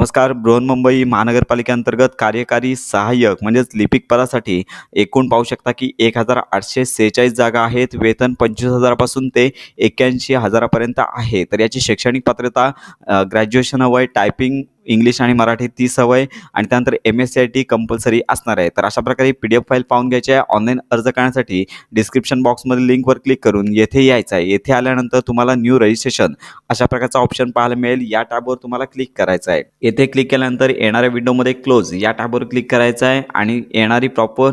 नमस्कार बृहन्मुंबई महानगरपालिकेअंतर्गत कार्यकारी सहाय्यक म्हणजेच लिपिक पदासाठी एकूण पाहू शकता की एक हजार आठशे सेहेचाळीस जागा आहेत वेतन पंचवीस हजारापासून ते एक्क्याऐंशी हजारापर्यंत आहे तर याची शैक्षणिक पात्रता ग्रॅज्युएशन हवं टायपिंग इंग्लिश आणि मराठी ती सवय आणि त्यानंतर M S C I T compulsory असणार आहे तर अशा प्रकारे पी डी एफ फाईल पाहून घ्यायची आहे ऑनलाईन अर्ज करण्यासाठी डिस्क्रिप्शन बॉक्समध्ये लिंकवर क्लिक करून येथे यायचं आहे येथे आल्यानंतर तुम्हाला न्यू रजिस्ट्रेशन अशा प्रकारचा ऑप्शन पाहायला मिळेल या टॅबवर तुम्हाला क्लिक करायचं आहे येथे क्लिक केल्यानंतर येणाऱ्या विंडोमध्ये क्लोज या टॅबवर क्लिक करायचं आहे आणि येणारी प्रॉपर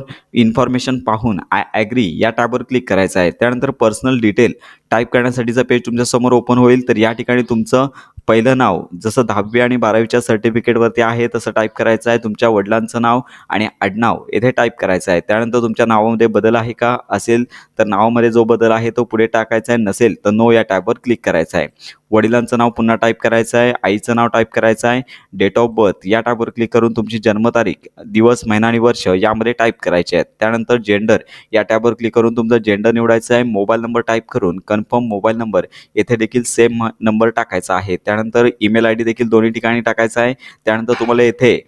इन्फॉर्मेशन पाहून आय ॲग्री या टॅबवर क्लिक करायचं आहे त्यानंतर पर्सनल डिटेल टाईप करण्यासाठीचा पेज तुमच्यासमोर ओपन होईल तर या ठिकाणी तुमचं पहिलं नाव जसं दहावी आणि बारावीच्या सर्टिफिकेटवरती आहे तसं टाईप करायचं आहे तुमच्या वडिलांचं नाव आणि आडनाव येथे टाईप करायचं आहे त्यानंतर तुमच्या नावामध्ये बदल आहे का असेल तर नावामध्ये जो बदल आहे तो पुढे टाकायचा आहे नसेल तर नो या टॅबवर क्लिक करायचं आहे वडिलांचं नाव पुन्हा टाईप करायचं आहे आईचं नाव टाईप करायचं आहे डेट ऑफ बर्थ या टॅबवर क्लिक करून तुमची जन्मतारीख दिवस महिना आणि वर्ष यामध्ये टाईप करायचे आहेत त्यानंतर जेंडर या टॅबवर क्लिक करून तुमचं जेंडर निवडायचं आहे मोबाईल नंबर टाईप करून कन्फर्म मोबाईल नंबर येथे देखील सेम नंबर टाकायचा आहे त्या त्यानंतर ईमेल आय डी देखील दोन्ही ठिकाणी टाकायचा आहे त्यानंतर तुम्हाला येथे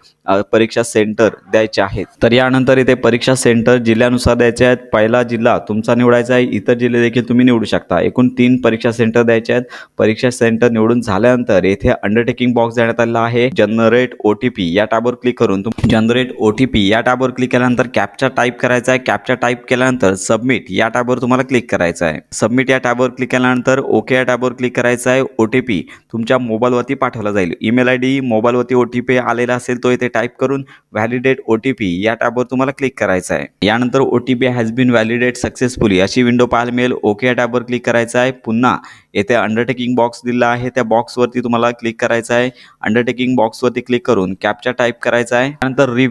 परीक्षा सेंटर द्यायचे आहेत तर यानंतर इथे परीक्षा सेंटर जिल्ह्यानुसार द्यायचे आहेत पहिला जिल्हा तुमचा निवडायचा आहे इतर जिल्हे देखील तुम्ही निवडू शकता एकूण तीन परीक्षा सेंटर द्यायचे आहेत परीक्षा सेंटर निवडून झाल्यानंतर येथे अंडरटेकिंग बॉक्स देण्यात आलेला आहे जनरेट ओटीपी या टॅबवर क्लिक करून जनरेट ओटीपी या टॅबवर क्लिक केल्यानंतर कॅप्चा टाईप करायचा आहे कॅप्चा टाईप केल्यानंतर सबमिट या टॅबवर तुम्हाला क्लिक करायचं आहे सबमिट या टॅबवर क्लिक केल्यानंतर ओके या टॅबवर क्लिक करायचं आहे ओटीपी तुमच्या मोबाईलवरती पाठवला जाईल ईमेल आय डी मोबाईलवरती ओ टी पी आलेला असेल तो इथे टाइप करून व्हॅलिडेट ओ टी या टॅबवर तुम्हाला क्लिक करायचं आहे यानंतर O T P has been validate successfully अशी विंडो पाहायला मिळेल ओके या टॅबवर क्लिक करायचं आहे पुन्हा येथे अंडरटेकिंग बॉक्स दिला आहे त्या बॉक्सवरती तुम्हाला क्लिक करायचं आहे अंडरटेकिंग बॉक्सवरती क्लिक करून कॅपचा टाईप करायचा आहे त्यानंतर री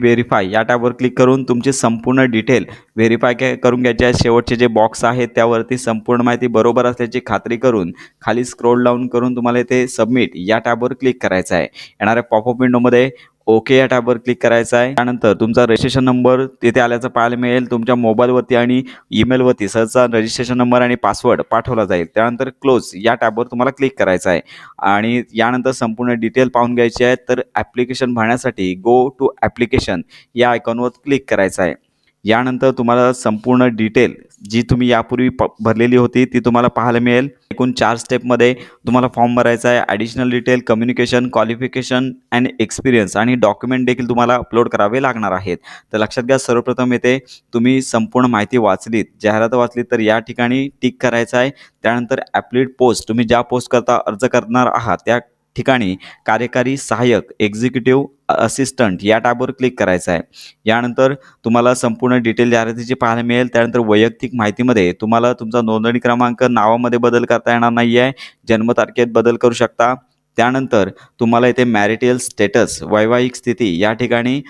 या टॅबवर क्लिक करून तुमचे संपूर्ण डिटेल व्हेरीफाय करून घ्यायचे आहे शेवटचे जे बॉक्स आहेत त्यावरती संपूर्ण माहिती बरोबर असल्याची खात्री करून खाली स्क्रोल डाऊन करून तुम्हाला येथे सबमिट या टॅबवर क्लिक करायचं आहे येणाऱ्या पॉपअप विंडोमध्ये ओके या टॅबवर क्लिक करायचं आहे त्यानंतर तुमचा रजिस्ट्रेशन नंबर तिथे आल्याचं पाहायला मिळेल तुमच्या मोबाईलवरती आणि ईमेलवरती सहजचा रजिस्ट्रेशन नंबर आणि पासवर्ड पाठवला जाईल त्यानंतर क्लोज या टॅबवर तुम्हाला क्लिक करायचं आहे आणि यानंतर संपूर्ण डिटेल पाहून घ्यायची आहे तर ॲप्लिकेशन भरण्यासाठी गो टू ॲप्लिकेशन या आयकॉनवर क्लिक करायचं आहे यानंतर तुम्हाला संपूर्ण डिटेल जी तुम्ही यापूर्वी प भरलेली होती ती तुम्हाला पाहायला मिळेल एकूण चार स्टेपमध्ये तुम्हाला फॉर्म भरायचा आहे additional detail communication qualification and experience आणि डॉक्युमेंट देखील तुम्हाला अपलोड करावे लागणार आहेत तर लक्षात घ्या सर्वप्रथम येते तुम्ही संपूर्ण माहिती वाचलीत जाहिरात वाचलीत तर या ठिकाणी टिक करायचं आहे त्यानंतर ॲप्लिट पोस्ट तुम्ही ज्या पोस्ट करता अर्ज करणार आहात त्या ठिकाणी कार्यकारी सहाय्यक एक्झिक्युटिव्ह असिस्टंट या टॅबवर क्लिक करायचं आहे यानंतर तुम्हाला संपूर्ण डिटेल जाहिरातीची पाहायला मिळेल त्यानंतर वैयक्तिक माहितीमध्ये तुम्हाला तुमचा नोंदणी क्रमांक नावामध्ये बदल करता येणार नाही आहे जन्मतारखेत बदल करू शकता त्यानंतर तुम्हाला इथे मॅरिटल स्टेटस वैवाहिक स्थिती या ठिकाणी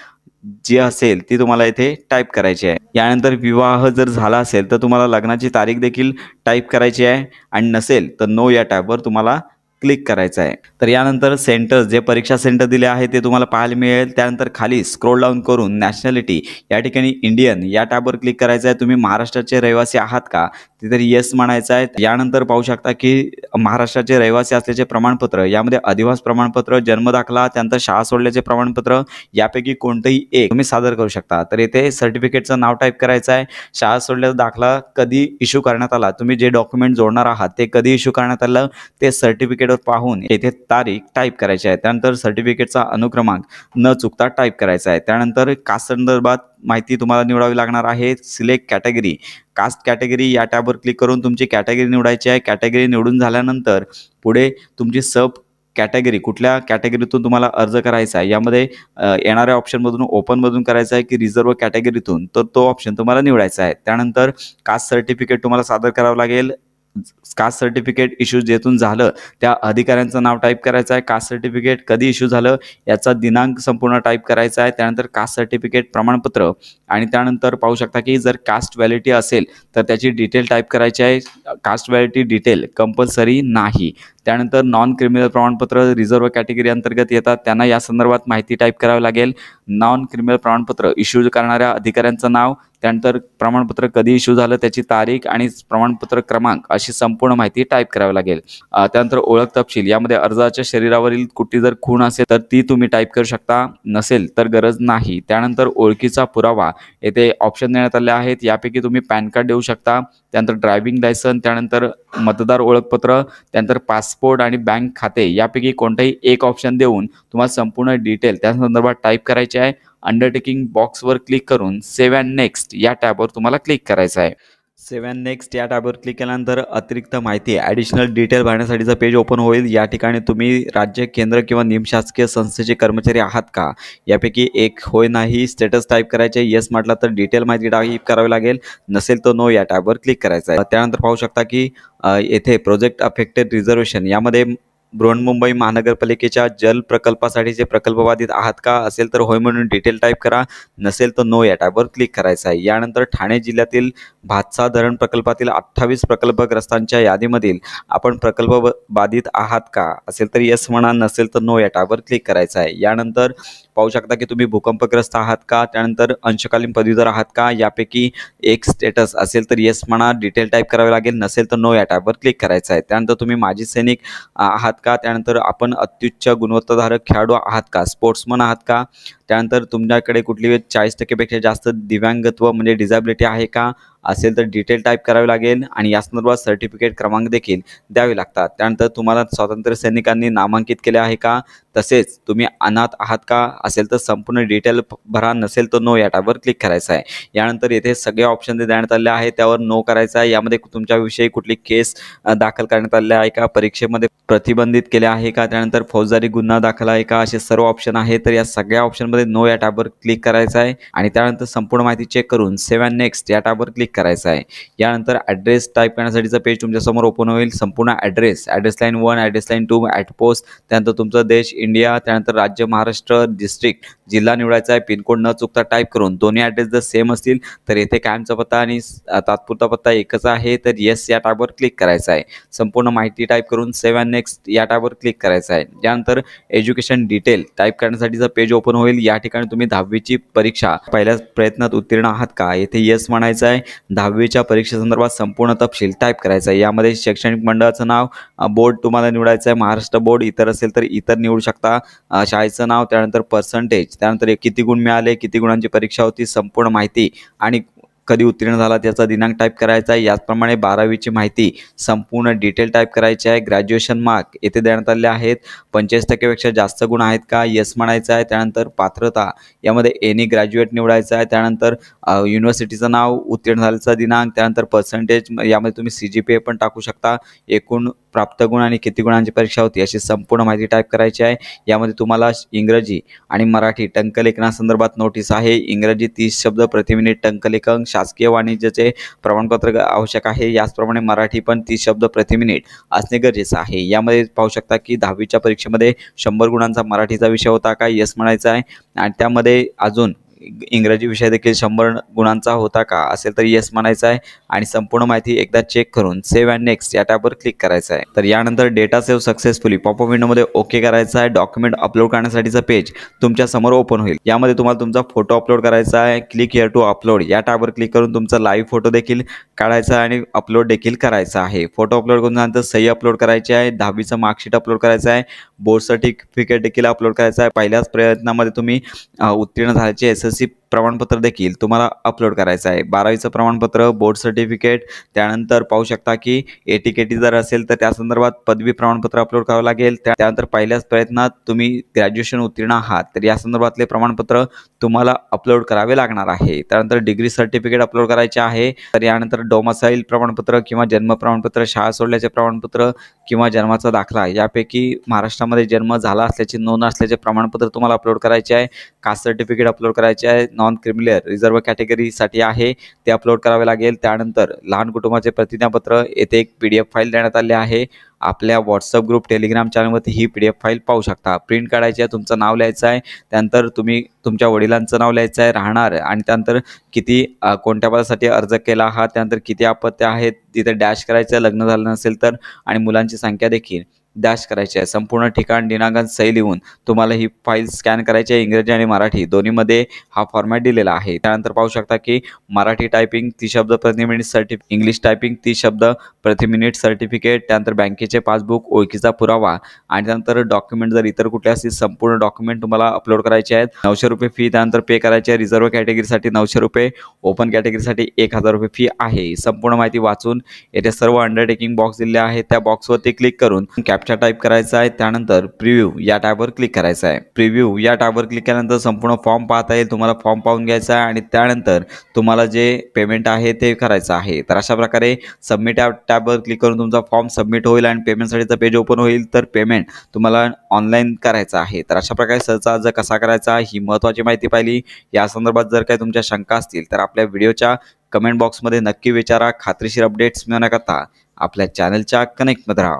जी असेल ती तुम्हाला इथे टाईप करायची आहे यानंतर विवाह जर झाला असेल तर तुम्हाला लग्नाची तारीख देखील टाईप करायची आहे आणि नसेल तर नो या टॅबवर तुम्हाला क्लिक करायचं आहे तर यानंतर सेंटर्स जे परीक्षा सेंटर दिले आहे ते तुम्हाला पाहायला मिळेल त्यानंतर खाली स्क्रोल डाऊन करून नॅशनॅलिटी या ठिकाणी इंडियन या टॅबवर क्लिक करायचं आहे तुम्ही महाराष्ट्राचे रहिवासी आहात का तिथे येस म्हणायचं आहे यानंतर पाहू शकता की महाराष्ट्राचे रहिवासी असल्याचे प्रमाणपत्र यामध्ये अधिवास प्रमाणपत्र जन्मदाखला त्यानंतर शाळा सोडल्याचे प्रमाणपत्र यापैकी कोणतंही एक तुम्ही सादर करू शकता तर येथे सर्टिफिकेटचं नाव टाईप करायचं आहे शाळा सोडल्याचा दाखला कधी इश्यू करण्यात आला तुम्ही जे डॉक्युमेंट जोडणार आहात ते कधी इश्यू करण्यात आलं ते सर्टिफिकेटवर पाहून येथे तारीख टाईप करायची आहे त्यानंतर सर्टिफिकेटचा अनुक्रमांक न चुकता टाईप करायचा आहे त्यानंतर कासंदर्भात माहिती तुम्हाला निवडावी लागणार आहे सिलेक्ट कॅटेगरी कास्ट कॅटेगरी या टॅबवर क्लिक करून तुमची कॅटेगरी निवडायची आहे कॅटेगरी निवडून झाल्यानंतर पुढे तुमची सब कॅटेगरी कुठल्या कॅटेगरीतून तुम्हाला अर्ज करायचा आहे यामध्ये येणाऱ्या ऑप्शनमधून ओपनमधून करायचं आहे की रिझर्व कॅटेगरीतून तर तो ऑप्शन तुम्हाला निवडायचा आहे त्यानंतर कास्ट सर्टिफिकेट तुम्हाला सादर करावं लागेल कास्ट सर्टिफिकेट इश्यू जेथून झालं त्या अधिकाऱ्यांचं नाव टाईप करायचं आहे कास्ट सर्टिफिकेट कधी इश्यू झालं याचा दिनांक संपूर्ण टाईप करायचा आहे त्यानंतर कास्ट सर्टिफिकेट प्रमाणपत्र आणि त्यानंतर पाहू शकता की जर कास्ट व्हॅलिटी असेल तर त्याची डिटेल टाईप करायची आहे कास्ट व्हॅलिटी डिटेल कंपल्सरी नाही त्यानंतर नॉन क्रिमिनल प्रमाणपत्र रिझर्व कॅटेगरी अंतर्गत येतात त्यांना या संदर्भात माहिती टाईप करावी लागेल नॉन क्रिमिनल प्रमाणपत्र इश्यू करणाऱ्या अधिकाऱ्यांचं नाव त्यानंतर प्रमाणपत्र कधी इश्यू झालं त्याची तारीख आणि प्रमाणपत्र क्रमांक अशी संपूर्ण माहिती टाईप करावी लागेल त्यानंतर ओळख तपशील यामध्ये अर्जाच्या शरीरावरील कुठली जर खूण असेल तर ती तुम्ही टाईप करू शकता नसेल तर गरज नाही त्यानंतर ओळखीचा पुरावा येथे ऑप्शन देण्यात आले आहेत यापैकी तुम्ही पॅन कार्ड देऊ शकता त्यानंतर ड्रायव्हिंग लायसन त्यानंतर मतदार ओळखपत्र त्यानंतर पासपोर्ट आणि बँक खाते यापैकी कोणताही एक ऑप्शन देऊन तुम्हाला संपूर्ण डिटेल त्या संदर्भात टाईप करायचे आहे अंडरटेकिंग बॉक्सवर क्लिक करून सेव्ह अँड नेक्स्ट या टॅबवर तुम्हाला क्लिक करायचं आहे सेव्ह अँड नेक्स्ट या टॅबवर क्लिक केल्यानंतर अतिरिक्त माहिती ॲडिशनल डिटेल भरण्यासाठीचं पेज ओपन होईल या ठिकाणी तुम्ही राज्य केंद्र किंवा निमशासकीय संस्थेचे कर्मचारी आहात का यापैकी एक होय नाही स्टेटस टाईप करायचे येस म्हटलं तर डिटेल माहिती टाईप करावी लागेल नसेल तर नो या टॅबवर क्लिक करायचं आहे त्यानंतर पाहू शकता की येथे प्रोजेक्ट अफेक्टेड रिझर्वेशन यामध्ये बृहन्मुंबई महानगरपालिकेच्या जल प्रकल्पासाठी जे प्रकल्प बाधित आहात का असेल तर होय म्हणून डिटेल टाईप करा नसेल तर नो या टॅबवर क्लिक करायचं आहे यानंतर ठाणे जिल्ह्यातील भातसा धरण प्रकल्पातील अठ्ठावीस प्रकल्पग्रस्तांच्या यादीमधील आपण प्रकल्प बाधित आहात का असेल तर येस म्हणा नसेल तर नो या टॅबवर क्लिक करायचं आहे यानंतर पाहू शकता की तुम्ही भूकंपग्रस्त आहात का त्यानंतर अंशकालीन पदवीधर आहात का यापैकी एक स्टेटस असेल तर येस म्हणा डिटेल टाईप करावे लागेल नसेल तर नो या टाईपवर क्लिक करायचं आहे त्यानंतर तुम्ही माजी सैनिक आहात का त्यानंतर आपण अत्युच्च गुणवत्ताधारक खेळाडू आहात का स्पोर्ट्समन आहात का त्यानंतर तुमच्याकडे कुठली चाळीस टक्केपेक्षा जास्त दिव्यांगत्व म्हणजे डिझॅबिलिटी आहे का असेल तर डिटेल टाईप करावी लागेल आणि या संदर्भात सर्टिफिकेट क्रमांक देखील द्यावे लागतात त्यानंतर तुम्हाला स्वातंत्र्य सैनिकांनी नामांकित केले आहे का तसेच तुम्ही अनाथ आहात का असेल तर संपूर्ण डिटेल भरा नसेल तर नो या टॅबवर क्लिक करायचा आहे यानंतर येथे सगळे ऑप्शन देण्यात आले आहे त्यावर नो करायचं आहे यामध्ये तुमच्याविषयी कुठली केस दाखल करण्यात आले आहे का परीक्षेमध्ये प्रतिबंधित केले आहे का त्यानंतर फौजदारी गुन्हा दाखल आहे का असे सर्व ऑप्शन आहे तर या सगळ्या ऑप्शनमध्ये नो या टॅबवर क्लिक करायचं आहे आणि त्यानंतर संपूर्ण माहिती चेक करून सेव्हन नेक्स्ट या टॅबवर क्लिक करायचं आहे यानंतर ॲड्रेस टाईप करण्यासाठीचं पेज तुमच्या समोर ओपन होईल संपूर्ण address address line one address line two at post त्यानंतर तुमचा देश इंडिया त्यानंतर राज्य महाराष्ट्र डिस्ट्रिक्ट जिल्हा निवडायचा आहे पिनकोड न चुकता टाईप करून दोन्ही ॲड्रेस जर सेम असतील तर येथे कायमचा पत्ता आणि तात्पुरता पत्ता एकच आहे तर येस या टॅबवर क्लिक करायचा आहे संपूर्ण माहिती टाईप करून सेव्ह अँड नेक्स्ट या टॅबवर क्लिक करायचा आहे त्यानंतर एज्युकेशन डिटेल टाईप जर पेज ओपन होईल या ठिकाणी तुम्ही दहावीची परीक्षा पहिल्या प्रयत्नात उत्तीर्ण आहात का येथे येस म्हणायचं आहे दहावीच्या परीक्षेसंदर्भात संपूर्ण तपशील टाईप करायचा आहे यामध्ये शैक्षणिक मंडळाचं नाव बोर्ड तुम्हाला निवडायचं आहे महाराष्ट्र बोर्ड इतर असेल तर इतर निवडू शकता शाळेचं नाव त्यानंतर पर्सेंटेज त्यानंतर किती गुण मिळाले किती गुणांची परीक्षा होती संपूर्ण माहिती आणि कधी उत्तीर्ण झाला त्याचा दिनांक टाईप करायचा आहे याचप्रमाणे बारावीची माहिती संपूर्ण डिटेल टाईप करायची आहे ग्रॅज्युएशन मार्क येथे देण्यात आले आहेत पंचेचाळीस टक्केपेक्षा जास्त गुण आहेत का यस म्हणायचं आहे त्यानंतर पात्रता यामध्ये एनी ग्रॅज्युएट निवडायचं आहे त्यानंतर युनिव्हर्सिटीचं नाव उत्तीर्ण झाल्याचा दिनांक त्यानंतर पर्सेंटेज यामध्ये तुम्ही सी जी पी ए पण टाकू शकता एकूण प्राप्त गुण आणि किती गुणांची परीक्षा होती अशी संपूर्ण माहिती टाईप करायची आहे यामध्ये तुम्हाला इंग्रजी आणि मराठी टंकलेखनासंदर्भात नोटीस आहे इंग्रजी तीस शब्द प्रतिमिनिट टंकलेखन शासकीय वाणिज्याचे प्रमाणपत्र आवश्यक आहे याचप्रमाणे मराठी पण तीस शब्द प्रतिमिनिट असणे गरजेचं आहे यामध्ये पाहू शकता की दहावीच्या परीक्षेमध्ये शंभर गुणांचा मराठीचा विषय होता काय यस म्हणायचा आहे आणि त्यामध्ये अजून इंग्रजी विषय देखील शंभर गुणांचा होता का असेल तर येस म्हणायचं आहे आणि संपूर्ण माहिती एकदा चेक करून सेव्ह अँड नेक्स्ट या टॅबवर क्लिक करायचं आहे तर यानंतर डेटा सेव्ह सक्सेसफुली पॉपअप विंडोमध्ये ओके करायचं आहे डॉक्युमेंट अपलोड करण्यासाठीचं पेज तुमच्या समोर ओपन होईल यामध्ये तुम्हाला तुमचा फोटो अपलोड करायचा आहे क्लिक हिअर टू अपलोड या टॅबवर क्लिक करून तुमचा लाईव्ह फोटो देखील काढायचा आणि अपलोड देखील करायचा आहे फोटो अपलोड करून नंतर सही अपलोड करायची आहे दहावीचं मार्कशीट अपलोड करायचं आहे बोर्ड सर्टिफिकेट देखील अपलोड करायचं आहे पहिल्याच प्रयत्नामध्ये तुम्ही उत्तीर्ण झाल्याचे एस relationship प्रमाणपत्र देखील तुम्हाला अपलोड करायचं आहे बारावीचं प्रमाणपत्र बोर्ड सर्टिफिकेट त्यानंतर पाहू शकता की एटीकेटी जर असेल तर त्या संदर्भात पदवी प्रमाणपत्र अपलोड करावं लागेल त्यानंतर पहिल्याच प्रयत्नात तुम्ही ग्रॅज्युएशन उत्तीर्ण आहात तर या संदर्भातले प्रमाणपत्र तुम्हाला अपलोड करावे लागणार आहे त्यानंतर डिग्री सर्टिफिकेट अपलोड करायचे आहे तर यानंतर डोमासाईल प्रमाणपत्र किंवा जन्म प्रमाणपत्र शाळा सोडल्याचे प्रमाणपत्र किंवा जन्माचा दाखला यापैकी महाराष्ट्रामध्ये जन्म झाला असल्याची नोंद असल्याचे प्रमाणपत्र तुम्हाला अपलोड करायचे आहे कास्ट सर्टिफिकेट अपलोड करायचे आहे नॉन क्रिमिलेअर रिझर्व्ह कॅटेगरीसाठी आहे ते अपलोड करावे लागेल त्यानंतर लहान कुटुंबाचे प्रतिज्ञापत्र येथे एक पी डी एफ फाईल देण्यात आले आहे आपल्या व्हॉट्सअप ग्रुप टेलिग्राम चॅनलमध्ये ही पी डी एफ फाईल पाहू शकता प्रिंट काढायची आहे तुमचं नाव लिहायचं आहे त्यानंतर तुम्ही तुमच्या वडिलांचं नाव लिहायचं आहे राहणार आणि त्यानंतर किती कोणत्या पदासाठी अर्ज केला हा त्यानंतर किती अपत्य आहेत तिथे डॅश करायचं लग्न झालं नसेल तर आणि मुलांची संख्या देखील डॅश करायची आहे संपूर्ण ठिकाण दिनांकन सही लिहून तुम्हाला ही फाईल स्कॅन करायची आहे इंग्रजी आणि मराठी दोन्हीमध्ये हा फॉर्मॅट दिलेला आहे त्यानंतर पाहू शकता की मराठी टायपिंग ती शब्द प्रति मिनिट सर्टिफिक इंग्लिश टायपिंग ती शब्द प्रति मिनिट सर्टिफिकेट त्यानंतर बँकेचे पासबुक ओळखीचा पुरावा आणि त्यानंतर डॉक्युमेंट जर इतर कुठले असतील संपूर्ण डॉक्युमेंट तुम्हाला अपलोड करायचे आहेत नऊशे रुपये फी त्यानंतर पे करायची आहे रिझर्व्ह कॅटेगरीसाठी नऊशे रुपये ओपन कॅटेगरीसाठी एक हजार रुपये फी आहे संपूर्ण माहिती वाचून येथे सर्व अंडरटेकिंग बॉक्स दिले आहेत त्या बॉक्सवरती क्लिक करून कॅप टाइप करायचा आहे त्यानंतर प्रिव्ह्यू या टॅबवर क्लिक करायचं आहे प्रिव्ह्यू या टॅबवर क्लिक केल्यानंतर संपूर्ण फॉर्म पाहता येईल तुम्हाला फॉर्म पाहून घ्यायचा आहे आणि त्यानंतर तुम्हाला जे पेमेंट आहे ते करायचं आहे तर अशा प्रकारे सबमिट या टॅबवर क्लिक करून तुमचा फॉर्म सबमिट होईल आणि पेमेंटसाठीचं पेज ओपन होईल तर पेमेंट तुम्हाला ऑनलाईन करायचं आहे तर अशा प्रकारे सरचा अर्ज कसा करायचा ही महत्वाची माहिती पाहिली या संदर्भात जर काही तुमच्या शंका असतील तर आपल्या व्हिडिओच्या कमेंट बॉक्समध्ये नक्की विचारा खात्रीशीर अपडेट्स मिळवण्याकरता आपल्या चॅनलच्या कनेक्टमध्ये राहा